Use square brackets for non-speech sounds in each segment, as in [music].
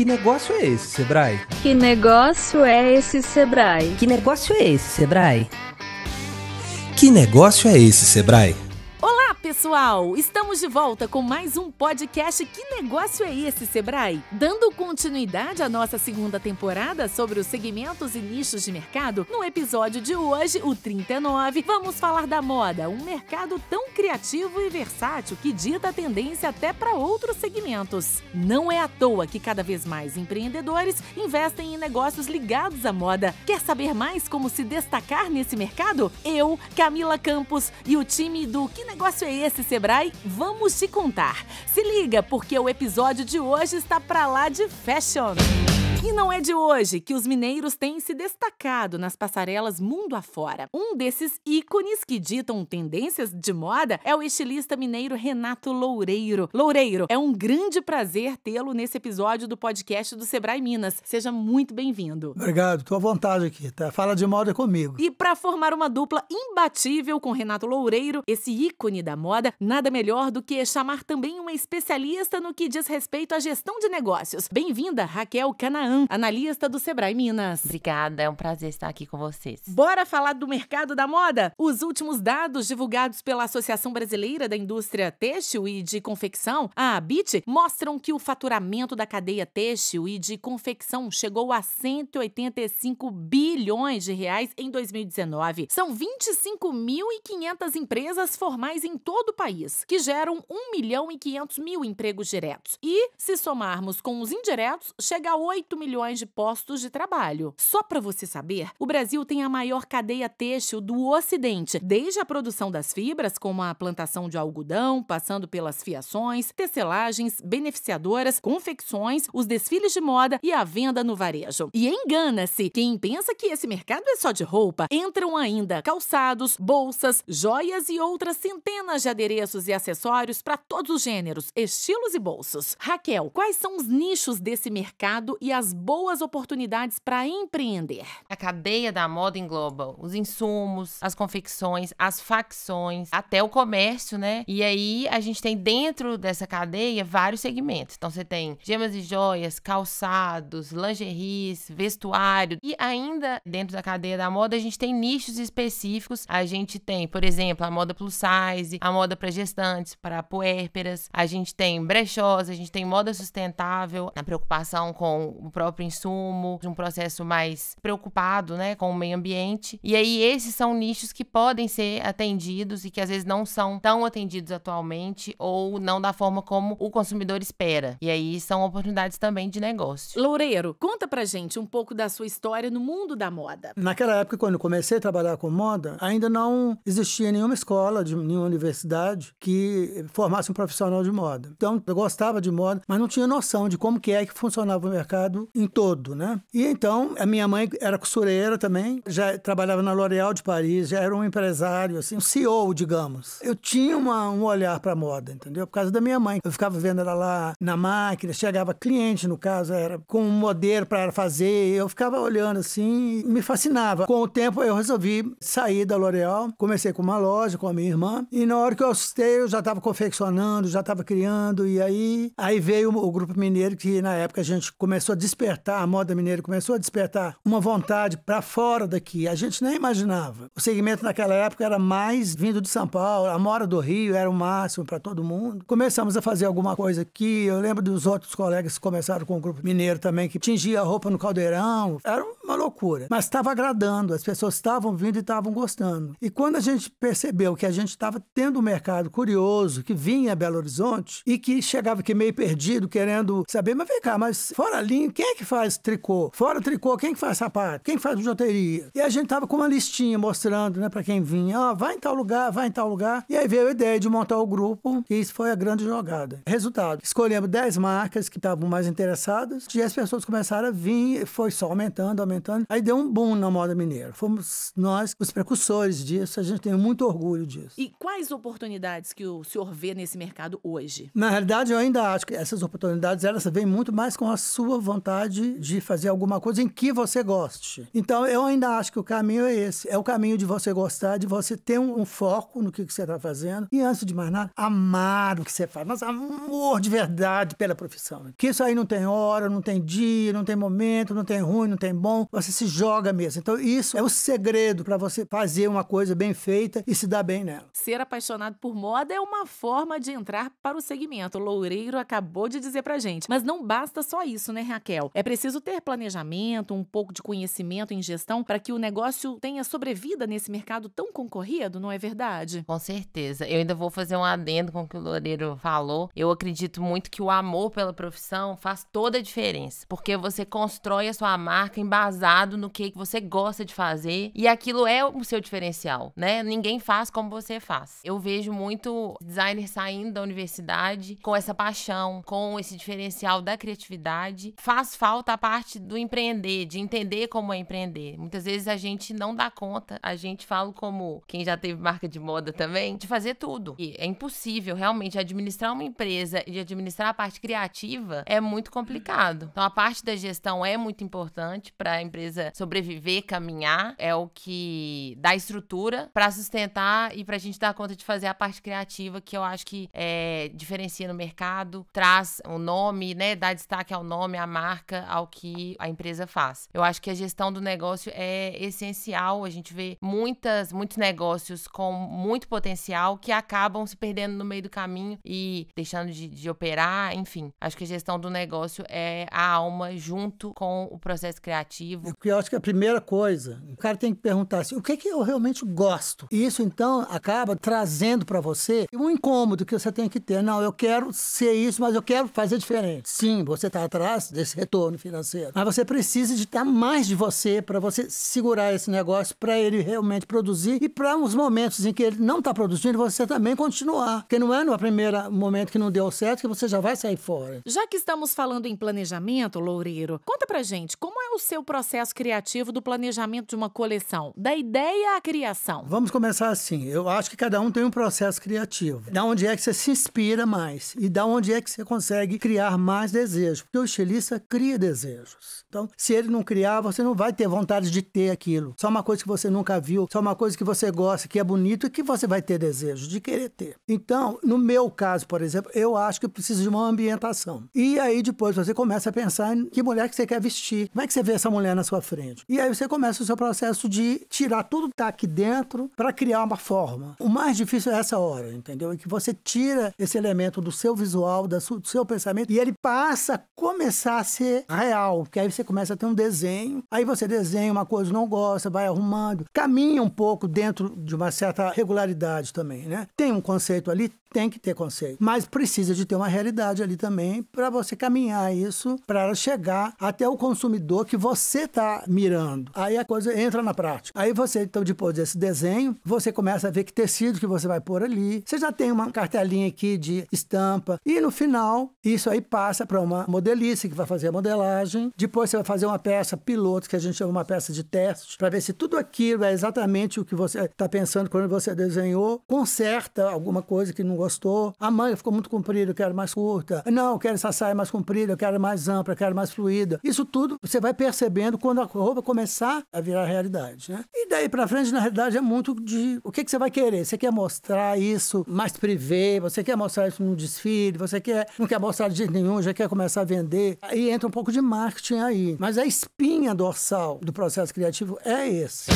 Que negócio é esse, Sebrae? Que negócio é esse, Sebrae? Que negócio é esse, Sebrae? Que negócio é esse, Sebrae? pessoal! Estamos de volta com mais um podcast Que Negócio é Esse, Sebrae? Dando continuidade à nossa segunda temporada sobre os segmentos e nichos de mercado, no episódio de hoje, o 39, vamos falar da moda, um mercado tão criativo e versátil que dita a tendência até para outros segmentos. Não é à toa que cada vez mais empreendedores investem em negócios ligados à moda. Quer saber mais como se destacar nesse mercado? Eu, Camila Campos e o time do Que Negócio é Esse? esse Sebrae, vamos te contar. Se liga, porque o episódio de hoje está pra lá de fashion. E não é de hoje que os mineiros têm se destacado nas passarelas mundo afora. Um desses ícones que ditam tendências de moda é o estilista mineiro Renato Loureiro. Loureiro, é um grande prazer tê-lo nesse episódio do podcast do Sebrae Minas. Seja muito bem-vindo. Obrigado, tô à vontade aqui, tá? Fala de moda comigo. E para formar uma dupla imbatível com Renato Loureiro, esse ícone da moda, nada melhor do que chamar também uma especialista no que diz respeito à gestão de negócios. Bem-vinda, Raquel Canaã analista do Sebrae Minas. Obrigada, é um prazer estar aqui com vocês. Bora falar do mercado da moda? Os últimos dados divulgados pela Associação Brasileira da Indústria Têxtil e de Confecção, a ABIT, mostram que o faturamento da cadeia têxtil e de confecção chegou a 185 bilhões de reais em 2019. São 25.500 empresas formais em todo o país, que geram 1 milhão e 500 mil empregos diretos. E, se somarmos com os indiretos, chega a 8 milhões de postos de trabalho. Só para você saber, o Brasil tem a maior cadeia têxtil do Ocidente, desde a produção das fibras, como a plantação de algodão, passando pelas fiações, tecelagens, beneficiadoras, confecções, os desfiles de moda e a venda no varejo. E engana-se, quem pensa que esse mercado é só de roupa, entram ainda calçados, bolsas, joias e outras centenas de adereços e acessórios para todos os gêneros, estilos e bolsos. Raquel, quais são os nichos desse mercado e as as boas oportunidades para empreender. A cadeia da moda engloba os insumos, as confecções, as facções, até o comércio, né? E aí a gente tem dentro dessa cadeia vários segmentos. Então você tem gemas e joias, calçados, lingeries, vestuário e ainda dentro da cadeia da moda a gente tem nichos específicos. A gente tem, por exemplo, a moda plus size, a moda para gestantes, para puérperas, a gente tem brechós, a gente tem moda sustentável, na preocupação com o próprio insumo, de um processo mais preocupado, né, com o meio ambiente. E aí esses são nichos que podem ser atendidos e que às vezes não são tão atendidos atualmente ou não da forma como o consumidor espera. E aí são oportunidades também de negócio. Loureiro, conta pra gente um pouco da sua história no mundo da moda. Naquela época, quando eu comecei a trabalhar com moda, ainda não existia nenhuma escola, de nenhuma universidade que formasse um profissional de moda. Então, eu gostava de moda, mas não tinha noção de como que é que funcionava o mercado em todo, né? E então, a minha mãe era costureira também, já trabalhava na L'Oréal de Paris, já era um empresário, assim, um CEO, digamos. Eu tinha uma, um olhar para moda, entendeu? Por causa da minha mãe. Eu ficava vendo ela lá na máquina, chegava cliente, no caso, era com um modelo para ela fazer, eu ficava olhando assim, me fascinava. Com o tempo, eu resolvi sair da L'Oréal, comecei com uma loja, com a minha irmã, e na hora que eu assustei, eu já estava confeccionando, já estava criando, e aí, aí veio o Grupo Mineiro, que na época a gente começou a despertar, a moda mineira começou a despertar uma vontade para fora daqui. A gente nem imaginava. O segmento naquela época era mais vindo de São Paulo, a mora do Rio era o máximo para todo mundo. Começamos a fazer alguma coisa aqui. Eu lembro dos outros colegas que começaram com o grupo mineiro também, que tingia a roupa no caldeirão. Era uma loucura. Mas estava agradando, as pessoas estavam vindo e estavam gostando. E quando a gente percebeu que a gente estava tendo um mercado curioso, que vinha a Belo Horizonte e que chegava aqui meio perdido, querendo saber, mas vem cá, mas fora a linha, quem é que faz tricô? Fora tricô, quem é que faz sapato? Quem que faz bijuteria? E a gente tava com uma listinha mostrando, né, para quem vinha, ó, oh, vai em tal lugar, vai em tal lugar. E aí veio a ideia de montar o grupo, e isso foi a grande jogada. Resultado, escolhemos 10 marcas que estavam mais interessadas, e as pessoas começaram a vir, foi só aumentando, aumentando. Aí deu um boom na moda mineira. Fomos nós os precursores disso, a gente tem muito orgulho disso. E quais oportunidades que o senhor vê nesse mercado hoje? Na realidade, eu ainda acho que essas oportunidades, elas vêm muito mais com a sua vontade vontade de fazer alguma coisa em que você goste. Então, eu ainda acho que o caminho é esse. É o caminho de você gostar, de você ter um, um foco no que, que você está fazendo. E antes de mais nada, amar o que você faz. Mas amor de verdade pela profissão. Né? Que isso aí não tem hora, não tem dia, não tem momento, não tem ruim, não tem bom. Você se joga mesmo. Então, isso é o segredo para você fazer uma coisa bem feita e se dar bem nela. Ser apaixonado por moda é uma forma de entrar para o segmento. O Loureiro acabou de dizer pra gente. Mas não basta só isso, né, Raquel? papel. É preciso ter planejamento, um pouco de conhecimento em gestão para que o negócio tenha sobrevida nesse mercado tão concorrido, não é verdade? Com certeza. Eu ainda vou fazer um adendo com o que o Loureiro falou. Eu acredito muito que o amor pela profissão faz toda a diferença, porque você constrói a sua marca embasado no que você gosta de fazer e aquilo é o seu diferencial, né? Ninguém faz como você faz. Eu vejo muito designer saindo da universidade com essa paixão, com esse diferencial da criatividade, faz faz falta a parte do empreender, de entender como é empreender. Muitas vezes a gente não dá conta, a gente fala como quem já teve marca de moda também, de fazer tudo. E é impossível realmente administrar uma empresa e administrar a parte criativa é muito complicado. Então a parte da gestão é muito importante para a empresa sobreviver, caminhar, é o que dá estrutura para sustentar e para a gente dar conta de fazer a parte criativa que eu acho que é, diferencia no mercado, traz o um nome, né, dá destaque ao nome, à marca marca ao que a empresa faz. Eu acho que a gestão do negócio é essencial. A gente vê muitas, muitos negócios com muito potencial que acabam se perdendo no meio do caminho e deixando de, de operar, enfim. Acho que a gestão do negócio é a alma junto com o processo criativo. Eu acho que é a primeira coisa, o cara tem que perguntar assim, o que, é que eu realmente gosto? E isso, então, acaba trazendo para você um incômodo que você tem que ter. Não, eu quero ser isso, mas eu quero fazer diferente. Sim, você está atrás desse retorno financeiro. Mas você precisa de ter mais de você para você segurar esse negócio, para ele realmente produzir e para os momentos em que ele não está produzindo, você também continuar. Porque não é no primeiro momento que não deu certo que você já vai sair fora. Já que estamos falando em planejamento, Loureiro, conta pra gente como é o seu processo criativo do planejamento de uma coleção, da ideia à criação. Vamos começar assim. Eu acho que cada um tem um processo criativo. Da onde é que você se inspira mais e da onde é que você consegue criar mais desejo. Porque o estilista cria cria desejos. Então, se ele não criar, você não vai ter vontade de ter aquilo. Só uma coisa que você nunca viu, só uma coisa que você gosta, que é bonito e que você vai ter desejo de querer ter. Então, no meu caso, por exemplo, eu acho que eu preciso de uma ambientação. E aí depois você começa a pensar em que mulher que você quer vestir. Como é que você vê essa mulher na sua frente? E aí você começa o seu processo de tirar tudo que está aqui dentro para criar uma forma. O mais difícil é essa hora, entendeu? É que você tira esse elemento do seu visual, do seu pensamento, e ele passa a começar a ser real, porque aí você começa a ter um desenho, aí você desenha uma coisa, não gosta, vai arrumando, caminha um pouco dentro de uma certa regularidade também, né? Tem um conceito ali, tem que ter conceito, mas precisa de ter uma realidade ali também para você caminhar isso, para chegar até o consumidor que você está mirando. Aí a coisa entra na prática. Aí você, então, depois desse desenho, você começa a ver que tecido que você vai pôr ali. Você já tem uma cartelinha aqui de estampa. E no final, isso aí passa para uma modelista que vai fazer a modelagem. Depois você vai fazer uma peça piloto, que a gente chama uma peça de teste, para ver se tudo aquilo é exatamente o que você está pensando quando você desenhou. Conserta alguma coisa que não gostou. A manga ficou muito comprida, eu quero mais curta. Não, eu quero essa saia mais comprida, eu quero mais ampla, eu quero mais fluida. Isso tudo você vai percebendo quando a roupa começar a virar realidade, né? E daí para frente, na realidade, é muito de o que, que você vai querer. Você quer mostrar isso mais privê, você quer mostrar isso num desfile, você quer não quer mostrar de jeito nenhum, já quer começar a vender. Aí entra entra um pouco de marketing aí. Mas a espinha dorsal do processo criativo é esse.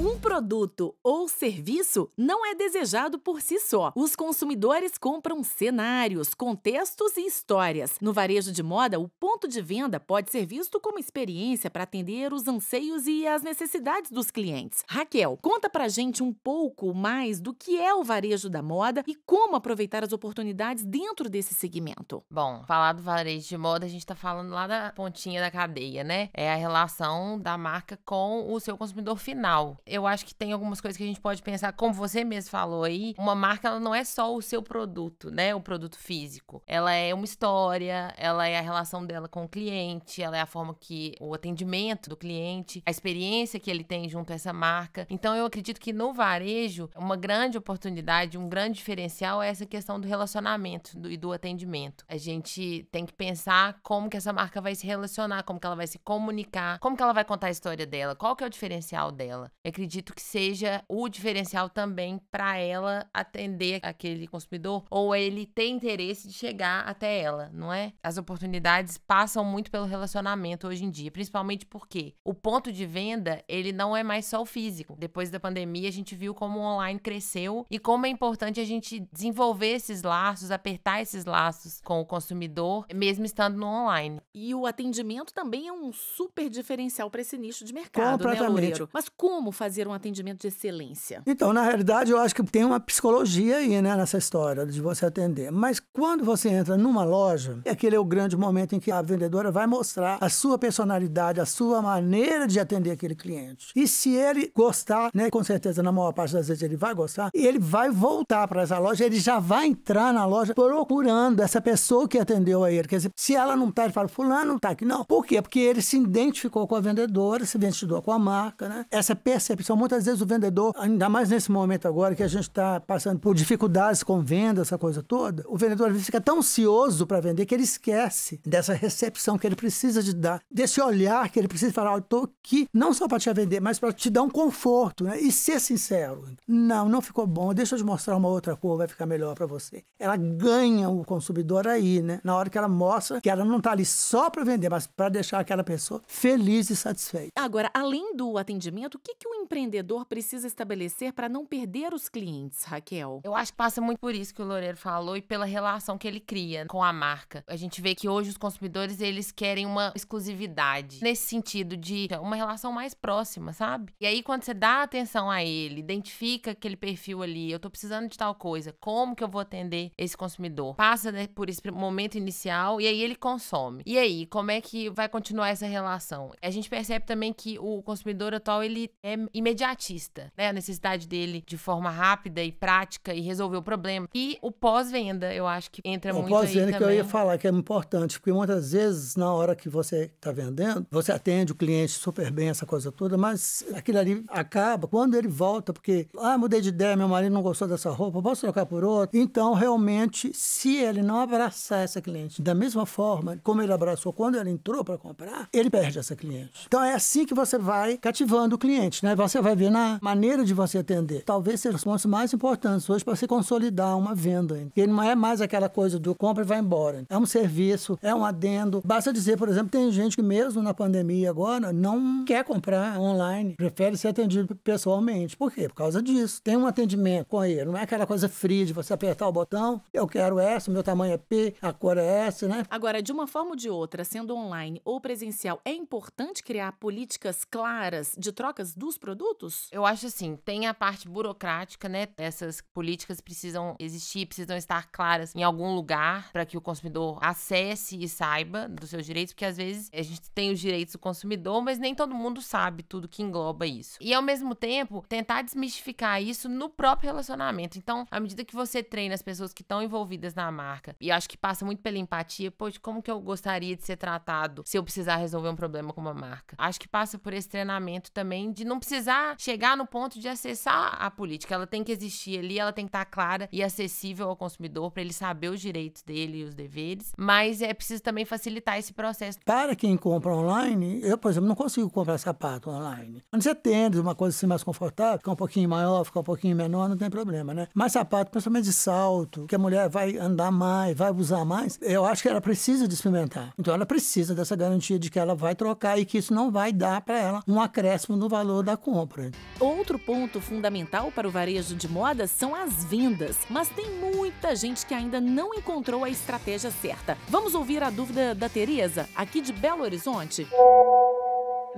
Um produto ou serviço não é desejado por si só. Os consumidores compram cenários, contextos e histórias. No varejo de moda, o ponto de venda pode ser visto como experiência para atender os anseios e as necessidades dos clientes. Raquel, conta pra gente um pouco mais do que é o varejo da moda e como aproveitar as oportunidades dentro desse segmento. Bom, falar do varejo de moda, a gente tá falando lá da pontinha da cadeia, né? É a relação da marca com o seu consumidor final eu acho que tem algumas coisas que a gente pode pensar, como você mesmo falou aí, uma marca ela não é só o seu produto, né? O produto físico. Ela é uma história, ela é a relação dela com o cliente, ela é a forma que o atendimento do cliente, a experiência que ele tem junto a essa marca. Então eu acredito que no varejo, uma grande oportunidade, um grande diferencial é essa questão do relacionamento e do atendimento. A gente tem que pensar como que essa marca vai se relacionar, como que ela vai se comunicar, como que ela vai contar a história dela, qual que é o diferencial dela. Eu acredito que seja o diferencial também para ela atender aquele consumidor ou ele ter interesse de chegar até ela, não é? As oportunidades passam muito pelo relacionamento hoje em dia, principalmente porque o ponto de venda, ele não é mais só o físico. Depois da pandemia, a gente viu como o online cresceu e como é importante a gente desenvolver esses laços, apertar esses laços com o consumidor, mesmo estando no online. E o atendimento também é um super diferencial para esse nicho de mercado, né, Loureiro? Mas como fazer fazer um atendimento de excelência? Então, na realidade, eu acho que tem uma psicologia aí, né, nessa história de você atender. Mas quando você entra numa loja, é aquele é o grande momento em que a vendedora vai mostrar a sua personalidade, a sua maneira de atender aquele cliente. E se ele gostar, né, com certeza na maior parte das vezes ele vai gostar, ele vai voltar para essa loja, ele já vai entrar na loja procurando essa pessoa que atendeu a ele. Quer dizer, se ela não tá, ele fala, fulano não tá aqui. Não. Por quê? Porque ele se identificou com a vendedora, se identificou com a marca, né? Essa percepção decepção. Muitas vezes o vendedor, ainda mais nesse momento agora que a gente está passando por dificuldades com venda, essa coisa toda, o vendedor fica tão ansioso para vender que ele esquece dessa recepção que ele precisa de dar, desse olhar que ele precisa falar, eu tô aqui não só para te vender, mas para te dar um conforto, né? E ser sincero. Não, não ficou bom, deixa eu te mostrar uma outra cor, vai ficar melhor para você. Ela ganha o consumidor aí, né? Na hora que ela mostra que ela não tá ali só para vender, mas para deixar aquela pessoa feliz e satisfeita. Agora, além do atendimento, o que, que o empreendedor precisa estabelecer para não perder os clientes, Raquel? Eu acho que passa muito por isso que o Loureiro falou e pela relação que ele cria com a marca. A gente vê que hoje os consumidores, eles querem uma exclusividade. Nesse sentido de uma relação mais próxima, sabe? E aí quando você dá atenção a ele, identifica aquele perfil ali, eu tô precisando de tal coisa, como que eu vou atender esse consumidor? Passa né, por esse momento inicial e aí ele consome. E aí, como é que vai continuar essa relação? A gente percebe também que o consumidor atual ele é imediatista, né? A necessidade dele de forma rápida e prática e resolver o problema. E o pós-venda, eu acho que entra o muito aí O pós-venda que eu ia falar, que é importante, porque muitas vezes, na hora que você está vendendo, você atende o cliente super bem, essa coisa toda, mas aquilo ali acaba quando ele volta, porque, ah, mudei de ideia, meu marido não gostou dessa roupa, posso trocar por outra? Então, realmente, se ele não abraçar essa cliente da mesma forma como ele abraçou quando ela entrou para comprar, ele perde essa cliente. Então, é assim que você vai cativando o cliente, né? você vai ver na maneira de você atender. Talvez seja os pontos mais importantes hoje para se consolidar uma venda. Ele não é mais aquela coisa do compra e vai embora. É um serviço, é um adendo. Basta dizer, por exemplo, tem gente que mesmo na pandemia agora não quer comprar online, prefere ser atendido pessoalmente. Por quê? Por causa disso. Tem um atendimento com ele. Não é aquela coisa fria de você apertar o botão, eu quero essa, meu tamanho é P, a cor é essa, né? Agora, de uma forma ou de outra, sendo online ou presencial, é importante criar políticas claras de trocas dos produtos produtos? Eu acho assim, tem a parte burocrática, né? Essas políticas precisam existir, precisam estar claras em algum lugar para que o consumidor acesse e saiba dos seus direitos, porque às vezes a gente tem os direitos do consumidor, mas nem todo mundo sabe tudo que engloba isso. E ao mesmo tempo, tentar desmistificar isso no próprio relacionamento. Então, à medida que você treina as pessoas que estão envolvidas na marca, e acho que passa muito pela empatia, poxa, como que eu gostaria de ser tratado se eu precisar resolver um problema com uma marca? Acho que passa por esse treinamento também de não precisar precisar chegar no ponto de acessar a política. Ela tem que existir ali, ela tem que estar tá clara e acessível ao consumidor para ele saber os direitos dele e os deveres. Mas é preciso também facilitar esse processo. Para quem compra online, eu, por exemplo, não consigo comprar sapato online. Quando você tende uma coisa assim mais confortável, ficar um pouquinho maior, ficar um pouquinho menor, não tem problema, né? Mas sapato, principalmente de salto, que a mulher vai andar mais, vai usar mais, eu acho que ela precisa de experimentar. Então ela precisa dessa garantia de que ela vai trocar e que isso não vai dar para ela um acréscimo no valor da compra compra. Outro ponto fundamental para o varejo de moda são as vendas, mas tem muita gente que ainda não encontrou a estratégia certa. Vamos ouvir a dúvida da Tereza, aqui de Belo Horizonte.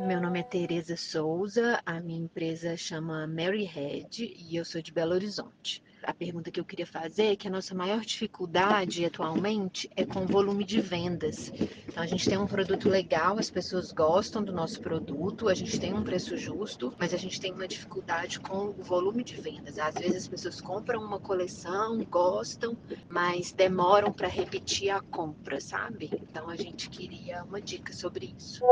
Meu nome é Tereza Souza, a minha empresa chama Mary Head e eu sou de Belo Horizonte a pergunta que eu queria fazer é que a nossa maior dificuldade atualmente é com o volume de vendas. Então, a gente tem um produto legal, as pessoas gostam do nosso produto, a gente tem um preço justo, mas a gente tem uma dificuldade com o volume de vendas. Às vezes, as pessoas compram uma coleção, gostam, mas demoram para repetir a compra, sabe? Então, a gente queria uma dica sobre isso.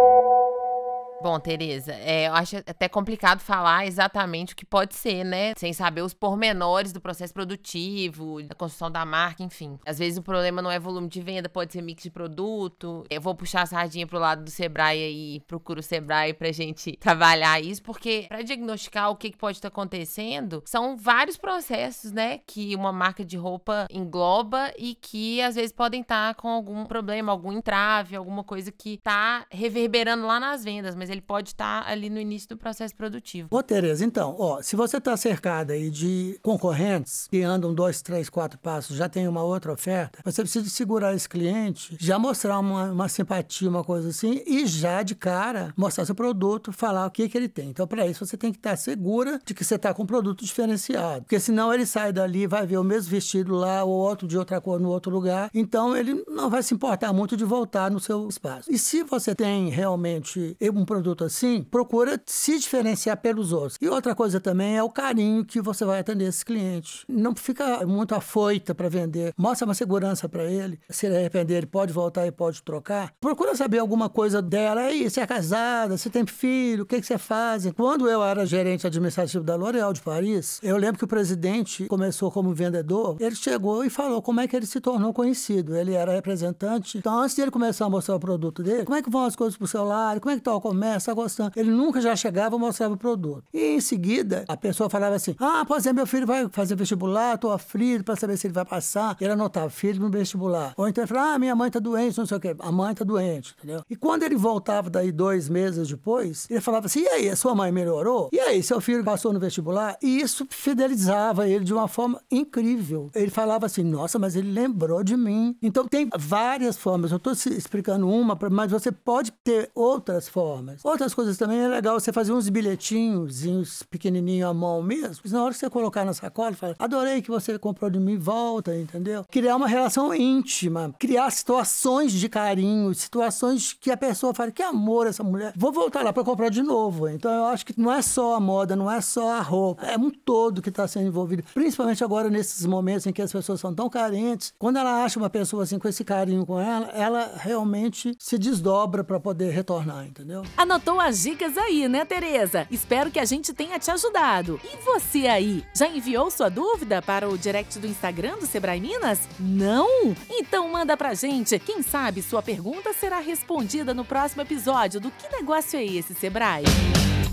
Bom, Tereza, é, eu acho até complicado falar exatamente o que pode ser, né? Sem saber os pormenores do processo produtivo, da construção da marca, enfim. Às vezes o problema não é volume de venda, pode ser mix de produto. Eu vou puxar a sardinha pro lado do Sebrae e procuro o Sebrae pra gente [laughs] trabalhar isso, porque para diagnosticar o que, que pode estar tá acontecendo, são vários processos, né? Que uma marca de roupa engloba e que às vezes podem estar tá com algum problema, algum entrave, alguma coisa que tá reverberando lá nas vendas, mas mas ele pode estar tá ali no início do processo produtivo. Ô, Tereza, então, ó, se você está cercada aí de concorrentes que andam dois, três, quatro passos, já tem uma outra oferta, você precisa segurar esse cliente, já mostrar uma, uma simpatia, uma coisa assim, e já de cara mostrar seu produto, falar o que, que ele tem. Então, para isso, você tem que estar tá segura de que você está com um produto diferenciado. Porque senão ele sai dali, vai ver o mesmo vestido lá, ou outro de outra cor no outro lugar. Então, ele não vai se importar muito de voltar no seu espaço. E se você tem realmente um produto produto assim, procura se diferenciar pelos outros. E outra coisa também é o carinho que você vai atender esse cliente. Não fica muito afoita para vender. Mostra uma segurança para ele. Se ele arrepender, ele pode voltar e pode trocar. Procura saber alguma coisa dela. Aí, você é casada, você tem filho, o que, que você faz? Quando eu era gerente administrativo da L'Oréal de Paris, eu lembro que o presidente começou como vendedor. Ele chegou e falou como é que ele se tornou conhecido. Ele era representante. Então, antes de ele começar a mostrar o produto dele, como é que vão as coisas pro seu celular? Como é que está o comércio? começa né, a Ele nunca já chegava e mostrava o produto. E em seguida, a pessoa falava assim: Ah, pois é, meu filho vai fazer vestibular, estou aflito para saber se ele vai passar. E ele anotava, filho no vestibular. Ou então ele falava: Ah, minha mãe está doente, não sei o quê. A mãe está doente, entendeu? E quando ele voltava daí dois meses depois, ele falava assim: E aí, a sua mãe melhorou? E aí, seu filho passou no vestibular? E isso fidelizava ele de uma forma incrível. Ele falava assim: Nossa, mas ele lembrou de mim. Então tem várias formas. Eu estou explicando uma, mas você pode ter outras formas coisas. Outras coisas também é legal você fazer uns bilhetinhos pequenininho à mão mesmo. Na hora que você colocar na sacola, fala, adorei que você comprou de mim, volta, entendeu? Criar uma relação íntima, criar situações de carinho, situações que a pessoa fala, que amor essa mulher, vou voltar lá para comprar de novo. Então eu acho que não é só a moda, não é só a roupa, é um todo que está sendo envolvido. Principalmente agora nesses momentos em que as pessoas são tão carentes, quando ela acha uma pessoa assim com esse carinho com ela, ela realmente se desdobra para poder retornar, entendeu? A Anotou as dicas aí, né, Tereza? Espero que a gente tenha te ajudado. E você aí, já enviou sua dúvida para o direct do Instagram do Sebrae Minas? Não? Então manda pra gente. Quem sabe sua pergunta será respondida no próximo episódio do Que Negócio é Esse, Sebrae?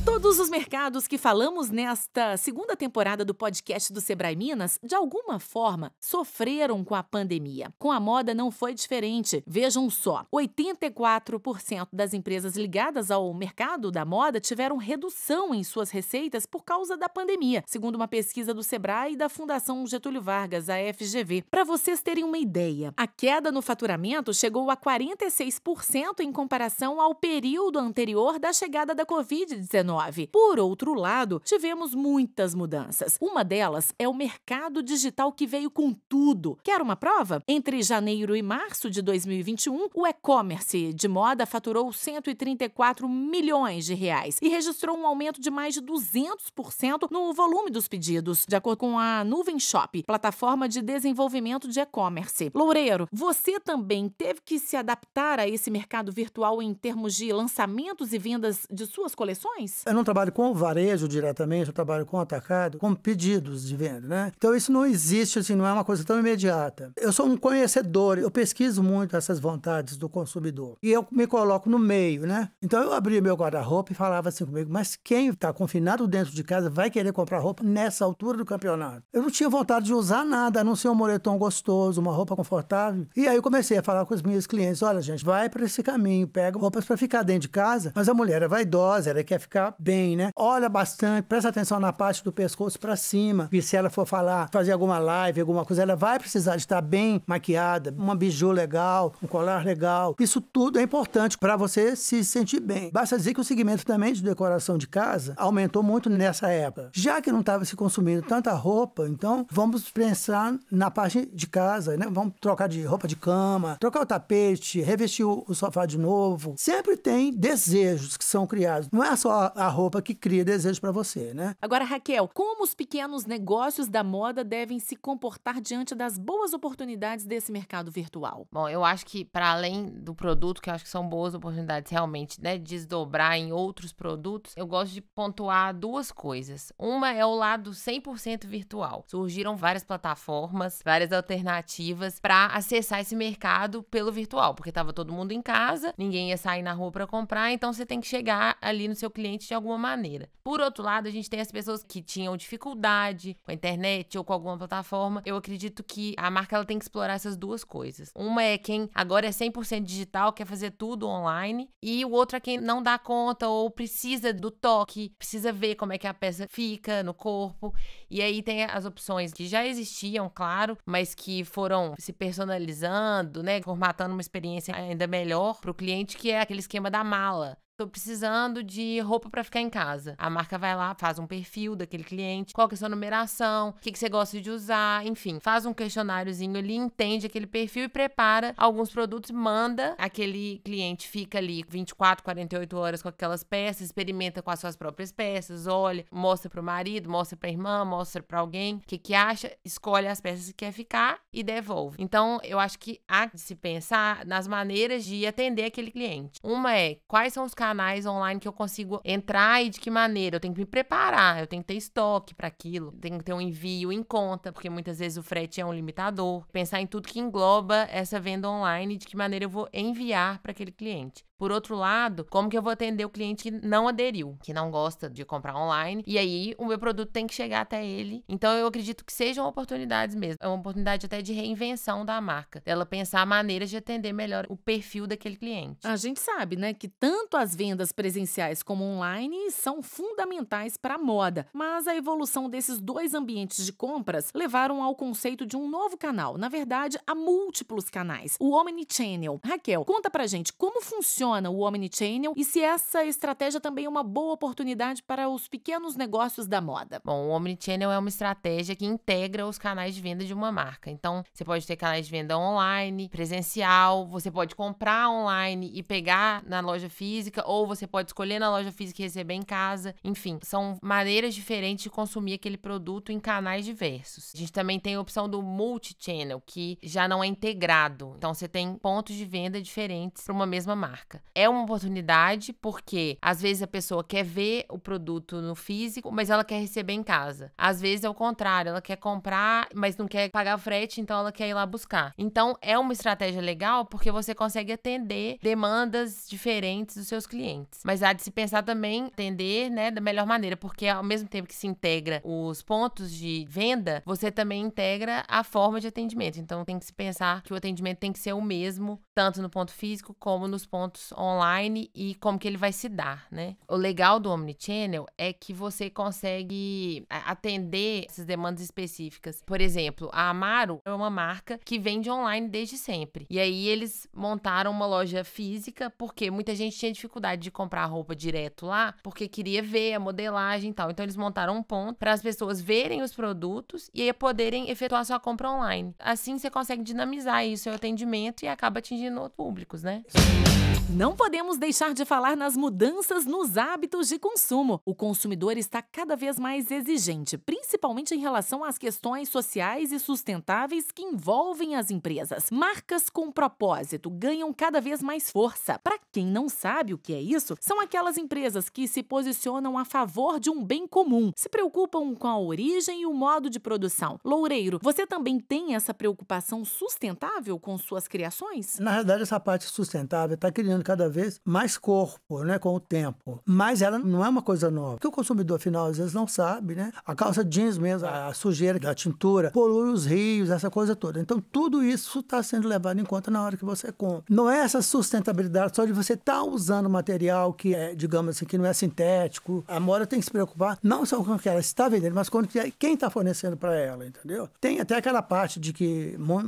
Todos os mercados que falamos nesta segunda temporada do podcast do Sebrae Minas, de alguma forma, sofreram com a pandemia. Com a moda não foi diferente. Vejam só: 84% das empresas ligadas ao mercado da moda tiveram redução em suas receitas por causa da pandemia, segundo uma pesquisa do Sebrae e da Fundação Getúlio Vargas, a FGV. Para vocês terem uma ideia, a queda no faturamento chegou a 46% em comparação ao período anterior da chegada da Covid-19. Por outro lado, tivemos muitas mudanças. Uma delas é o mercado digital que veio com tudo. Quer uma prova? Entre janeiro e março de 2021, o e-commerce de moda faturou 134 milhões de reais e registrou um aumento de mais de 200% no volume dos pedidos, de acordo com a Nuvem Shop, plataforma de desenvolvimento de e-commerce. Loureiro, você também teve que se adaptar a esse mercado virtual em termos de lançamentos e vendas de suas coleções? Eu não trabalho com varejo diretamente, eu trabalho com atacado, com pedidos de venda, né? Então isso não existe, assim, não é uma coisa tão imediata. Eu sou um conhecedor, eu pesquiso muito essas vontades do consumidor e eu me coloco no meio, né? Então eu abria meu guarda-roupa e falava assim comigo, mas quem está confinado dentro de casa vai querer comprar roupa nessa altura do campeonato? Eu não tinha vontade de usar nada, a não ser um moletom gostoso, uma roupa confortável. E aí eu comecei a falar com os meus clientes, olha gente, vai para esse caminho, pega roupas para ficar dentro de casa, mas a mulher é vaidosa, ela quer ficar bem, né? Olha bastante, presta atenção na parte do pescoço para cima. E se ela for falar, fazer alguma live, alguma coisa, ela vai precisar de estar bem maquiada, uma biju legal, um colar legal. Isso tudo é importante para você se sentir bem. Basta dizer que o segmento também de decoração de casa aumentou muito nessa época. Já que não estava se consumindo tanta roupa, então vamos pensar na parte de casa, né? Vamos trocar de roupa de cama, trocar o tapete, revestir o sofá de novo. Sempre tem desejos que são criados. Não é só a a roupa que cria desejo para você, né? Agora, Raquel, como os pequenos negócios da moda devem se comportar diante das boas oportunidades desse mercado virtual? Bom, eu acho que para além do produto, que eu acho que são boas oportunidades realmente, né, desdobrar em outros produtos, eu gosto de pontuar duas coisas. Uma é o lado 100% virtual. Surgiram várias plataformas, várias alternativas para acessar esse mercado pelo virtual, porque estava todo mundo em casa, ninguém ia sair na rua para comprar, então você tem que chegar ali no seu cliente de alguma maneira. Por outro lado, a gente tem as pessoas que tinham dificuldade com a internet ou com alguma plataforma. Eu acredito que a marca ela tem que explorar essas duas coisas. Uma é quem agora é 100% digital, quer fazer tudo online, e o outro é quem não dá conta ou precisa do toque, precisa ver como é que a peça fica no corpo. E aí tem as opções que já existiam, claro, mas que foram se personalizando, né, formatando uma experiência ainda melhor para o cliente, que é aquele esquema da mala. Tô precisando de roupa para ficar em casa. A marca vai lá, faz um perfil daquele cliente, qual que é a sua numeração, o que, que você gosta de usar, enfim, faz um questionáriozinho ali, entende aquele perfil e prepara alguns produtos, manda aquele cliente fica ali 24, 48 horas com aquelas peças, experimenta com as suas próprias peças, olha, mostra pro marido, mostra pra irmã, mostra pra alguém o que que acha, escolhe as peças que quer ficar e devolve. Então, eu acho que há de se pensar nas maneiras de atender aquele cliente. Uma é quais são os canais online que eu consigo entrar e de que maneira. Eu tenho que me preparar, eu tenho que ter estoque para aquilo, tenho que ter um envio em conta, porque muitas vezes o frete é um limitador. Pensar em tudo que engloba essa venda online, e de que maneira eu vou enviar para aquele cliente. Por outro lado, como que eu vou atender o cliente que não aderiu, que não gosta de comprar online? E aí o meu produto tem que chegar até ele. Então eu acredito que sejam oportunidades mesmo. É uma oportunidade até de reinvenção da marca, dela pensar maneiras de atender melhor o perfil daquele cliente. A gente sabe, né, que tanto as vendas presenciais como online são fundamentais para a moda, mas a evolução desses dois ambientes de compras levaram ao conceito de um novo canal, na verdade, a múltiplos canais, o Omnichannel. Raquel, conta pra gente como funciona funciona o Omnichannel e se essa estratégia também é uma boa oportunidade para os pequenos negócios da moda. Bom, o Omnichannel é uma estratégia que integra os canais de venda de uma marca. Então, você pode ter canais de venda online, presencial, você pode comprar online e pegar na loja física, ou você pode escolher na loja física e receber em casa. Enfim, são maneiras diferentes de consumir aquele produto em canais diversos. A gente também tem a opção do multi-channel, que já não é integrado. Então, você tem pontos de venda diferentes para uma mesma marca marca. É uma oportunidade porque às vezes a pessoa quer ver o produto no físico, mas ela quer receber em casa. Às vezes é o contrário, ela quer comprar, mas não quer pagar frete, então ela quer ir lá buscar. Então é uma estratégia legal porque você consegue atender demandas diferentes dos seus clientes. Mas há de se pensar também atender, né, da melhor maneira, porque ao mesmo tempo que se integra os pontos de venda, você também integra a forma de atendimento. Então tem que se pensar que o atendimento tem que ser o mesmo, tanto no ponto físico como nos pontos online e como que ele vai se dar, né? O legal do Omnichannel é que você consegue é, atender essas demandas específicas. Por exemplo, a Amaro é uma marca que vende online desde sempre. E aí eles montaram uma loja física porque muita gente tinha dificuldade de comprar roupa direto lá, porque queria ver a modelagem e tal. Então eles montaram um ponto para as pessoas verem os produtos e aí poderem efetuar sua compra online. Assim você consegue dinamizar isso, o atendimento e acaba atingindo outros públicos, né? Sim. Não podemos deixar de falar nas mudanças nos hábitos de consumo. O consumidor está cada vez mais exigente, principalmente em relação às questões sociais e sustentáveis que envolvem as empresas. Marcas com propósito ganham cada vez mais força. Para quem não sabe o que é isso, são aquelas empresas que se posicionam a favor de um bem comum, se preocupam com a origem e o modo de produção. Loureiro, você também tem essa preocupação sustentável com suas criações? Na realidade, essa parte sustentável está criando ganhando cada vez mais corpo, né, com o tempo. Mas ela não é uma coisa nova. Que o consumidor final às vezes não sabe, né? A calça jeans mesmo, a sujeira da tintura, polui os rios, essa coisa toda. Então tudo isso está sendo levado em conta na hora que você compra. Não é essa sustentabilidade só de você estar tá usando material que é, digamos assim, que não é sintético. A moda tem que se preocupar não só com o que ela está vendendo, mas com é, quem está fornecendo para ela, entendeu? Tem até aquela parte de que mão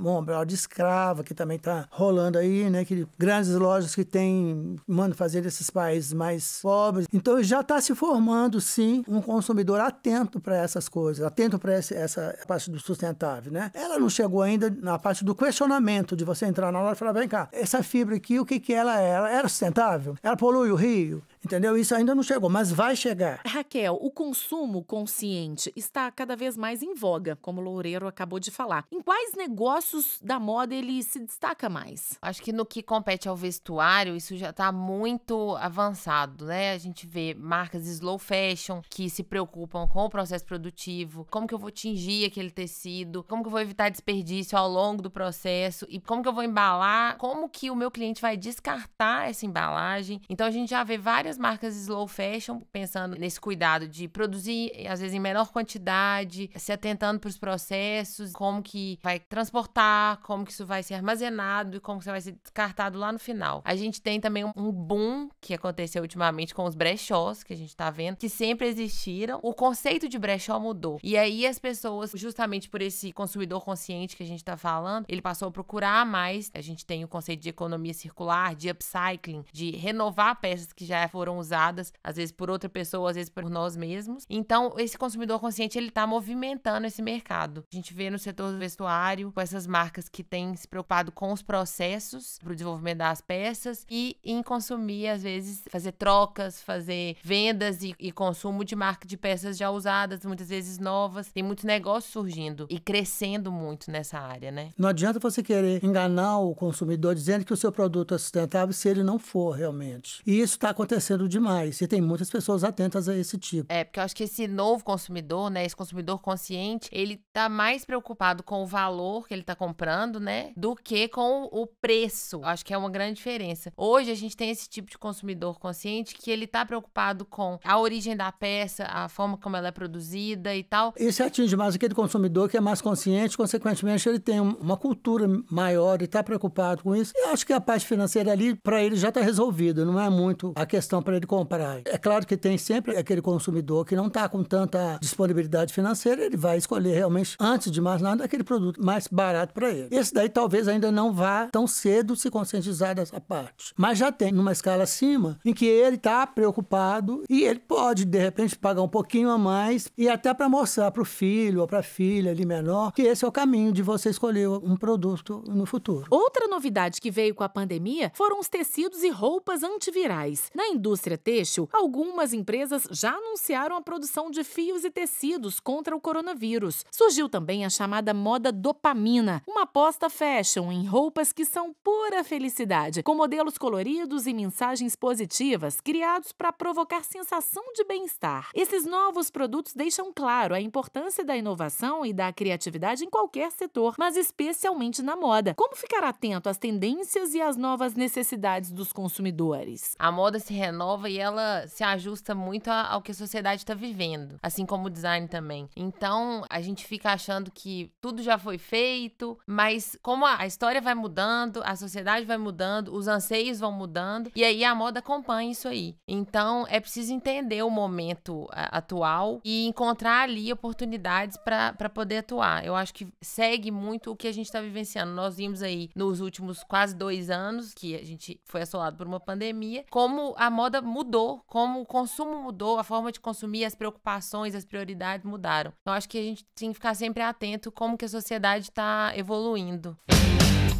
de escrava que também está rolando aí, né? Que grandes lojas que têm tem, mano, fazer esses países mais pobres. Então já está se formando, sim, um consumidor atento para essas coisas, atento para essa parte do sustentável, né? Ela não chegou ainda na parte do questionamento, de você entrar na loja e falar, vem cá, essa fibra aqui, o que que ela é? Ela era sustentável? Ela polui o rio? Entendeu? Isso ainda não chegou, mas vai chegar. Raquel, o consumo consciente está cada vez mais em voga, como o Loureiro acabou de falar. Em quais negócios da moda ele se destaca mais? Acho que no que compete ao vestuário, isso já está muito avançado, né? A gente vê marcas slow fashion que se preocupam com o processo produtivo, como que eu vou tingir aquele tecido, como que eu vou evitar desperdício ao longo do processo e como que eu vou embalar, como que o meu cliente vai descartar essa embalagem. Então a gente já vê várias marcas slow fashion pensando nesse cuidado de produzir, às vezes, em menor quantidade, se atentando para os processos, como que vai transportar, como que isso vai ser armazenado e como que vai ser descartado lá no final. A gente tem também um boom que aconteceu ultimamente com os brechós, que a gente está vendo, que sempre existiram. O conceito de brechó mudou. E aí as pessoas, justamente por esse consumidor consciente que a gente está falando, ele passou a procurar mais. A gente tem o conceito de economia circular, de upcycling, de renovar peças que já foram usadas, às vezes por outra pessoa, às vezes por nós mesmos. Então, esse consumidor consciente, ele está movimentando esse mercado. A gente vê no setor do vestuário, com essas marcas que têm se preocupado com os processos para o desenvolvimento das peças e em consumir, às vezes, fazer trocas, fazer vendas e, e consumo de marca de peças já usadas, muitas vezes novas. Tem muitos negócios surgindo e crescendo muito nessa área, né? Não adianta você querer enganar o consumidor dizendo que o seu produto é sustentável se ele não for realmente. E isso está acontecendo crescendo demais. E tem muitas pessoas atentas a esse tipo. É, porque eu acho que esse novo consumidor, né? Esse consumidor consciente, ele tá mais preocupado com o valor que ele tá comprando, né? Do que com o preço. Eu acho que é uma grande diferença. Hoje a gente tem esse tipo de consumidor consciente que ele tá preocupado com a origem da peça, a forma como ela é produzida e tal. Isso atinge mais aquele consumidor que é mais consciente, consequentemente ele tem uma cultura maior e tá preocupado com isso. Eu acho que a parte financeira ali, para ele, já tá resolvida. Não é muito a questão opção para ele comprar. É claro que tem sempre aquele consumidor que não está com tanta disponibilidade financeira, ele vai escolher realmente, antes de mais nada, aquele produto mais barato para ele. Esse daí talvez ainda não vá tão cedo se conscientizar dessa parte. Mas já tem numa escala acima em que ele está preocupado e ele pode, de repente, pagar um pouquinho a mais e até para mostrar para o filho ou para a filha ali menor que esse é o caminho de você escolher um produto no futuro. Outra novidade que veio com a pandemia foram os tecidos e roupas antivirais. Na indústria, indústria têxtil, algumas empresas já anunciaram a produção de fios e tecidos contra o coronavírus. Surgiu também a chamada moda dopamina, uma aposta fashion em roupas que são pura felicidade, com modelos coloridos e mensagens positivas criados para provocar sensação de bem-estar. Esses novos produtos deixam claro a importância da inovação e da criatividade em qualquer setor, mas especialmente na moda. Como ficar atento às tendências e às novas necessidades dos consumidores? A moda se renova nova e ela se ajusta muito ao que a sociedade está vivendo, assim como o design também. Então a gente fica achando que tudo já foi feito, mas como a história vai mudando, a sociedade vai mudando, os anseios vão mudando e aí a moda acompanha isso aí. Então é preciso entender o momento atual e encontrar ali oportunidades para poder atuar. Eu acho que segue muito o que a gente está vivenciando. Nós vimos aí nos últimos quase dois anos que a gente foi assolado por uma pandemia, como a moda moda mudou, como o consumo mudou, a forma de consumir, as preocupações, as prioridades mudaram. Então acho que a gente tem que ficar sempre atento como que a sociedade está evoluindo. Música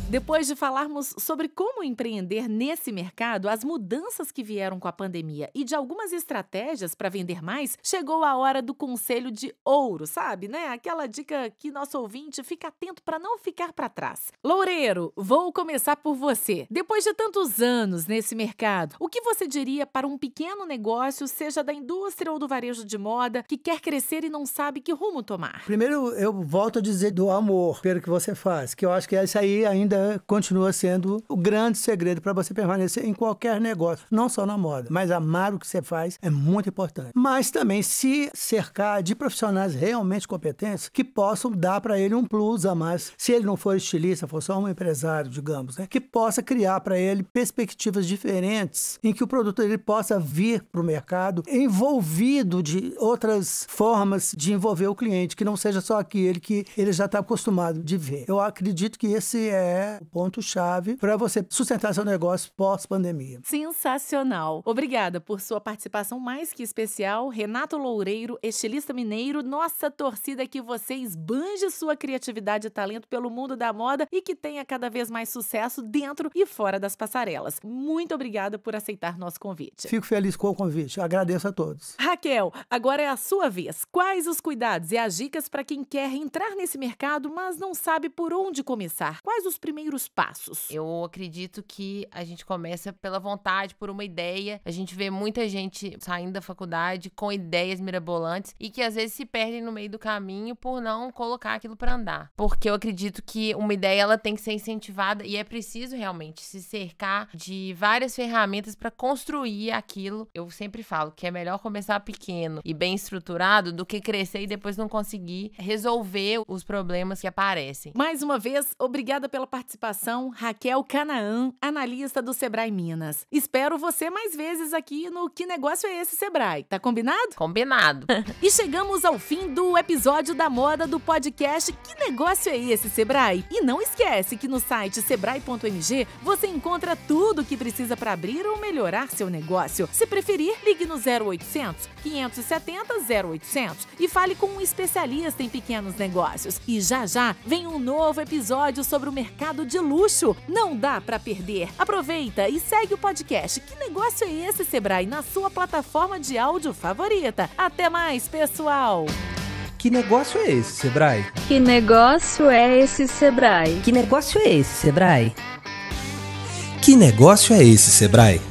depois de falarmos sobre como empreender nesse mercado, as mudanças que vieram com a pandemia e de algumas estratégias para vender mais, chegou a hora do conselho de ouro, sabe, né? Aquela dica que nosso ouvinte fica atento para não ficar para trás. Loureiro, vou começar por você. Depois de tantos anos nesse mercado, o que você diria para um pequeno negócio, seja da indústria ou do varejo de moda, que quer crescer e não sabe que rumo tomar? Primeiro, eu volto a dizer do amor pelo que você faz, que eu acho que isso aí ainda ainda continua sendo o grande segredo para você permanecer em qualquer negócio, não só na moda, mas amar o que você faz é muito importante. Mas também se cercar de profissionais realmente competentes que possam dar para ele um plus a mais. Se ele não for estilista, for só um empresário, digamos, né, que possa criar para ele perspectivas diferentes em que o produto dele possa vir para o mercado envolvido de outras formas de envolver o cliente, que não seja só aquele que ele já está acostumado de ver. Eu acredito que esse é o ponto-chave para você sustentar seu negócio pós-pandemia. Sensacional! Obrigada por sua participação mais que especial, Renato Loureiro, estilista mineiro, nossa torcida é que você esbanje sua criatividade e talento pelo mundo da moda e que tenha cada vez mais sucesso dentro e fora das passarelas. Muito obrigada por aceitar nosso convite. Fico feliz com o convite, agradeço a todos. Raquel, agora é a sua vez. Quais os cuidados e as dicas para quem quer entrar nesse mercado, mas não sabe por onde começar? Quais os primeiros primeiros passos? Eu acredito que a gente começa pela vontade, por uma ideia. A gente vê muita gente saindo da faculdade com ideias mirabolantes e que às vezes se perdem no meio do caminho por não colocar aquilo para andar. Porque eu acredito que uma ideia ela tem que ser incentivada e é preciso realmente se cercar de várias ferramentas para construir aquilo. Eu sempre falo que é melhor começar pequeno e bem estruturado do que crescer e depois não conseguir resolver os problemas que aparecem. Mais uma vez, obrigada pela participação participação, Raquel Canaã, analista do Sebrae Minas. Espero você mais vezes aqui no Que Negócio é Esse Sebrae. Tá combinado? Combinado. [laughs] e chegamos ao fim do episódio da moda do podcast Que Negócio é Esse Sebrae? E não esquece que no site sebrae.mg você encontra tudo o que precisa para abrir ou melhorar seu negócio. Se preferir, ligue no 0800 570 0800 e fale com um especialista em pequenos negócios. E já já vem um novo episódio sobre o mercado de luxo. Não dá para perder. Aproveita e segue o podcast. Que negócio é esse, Sebrae? Na sua plataforma de áudio favorita. Até mais, pessoal! Que negócio é esse, Sebrae? Que negócio é esse, Sebrae? Que negócio é esse, Sebrae? Que negócio é esse, Sebrae?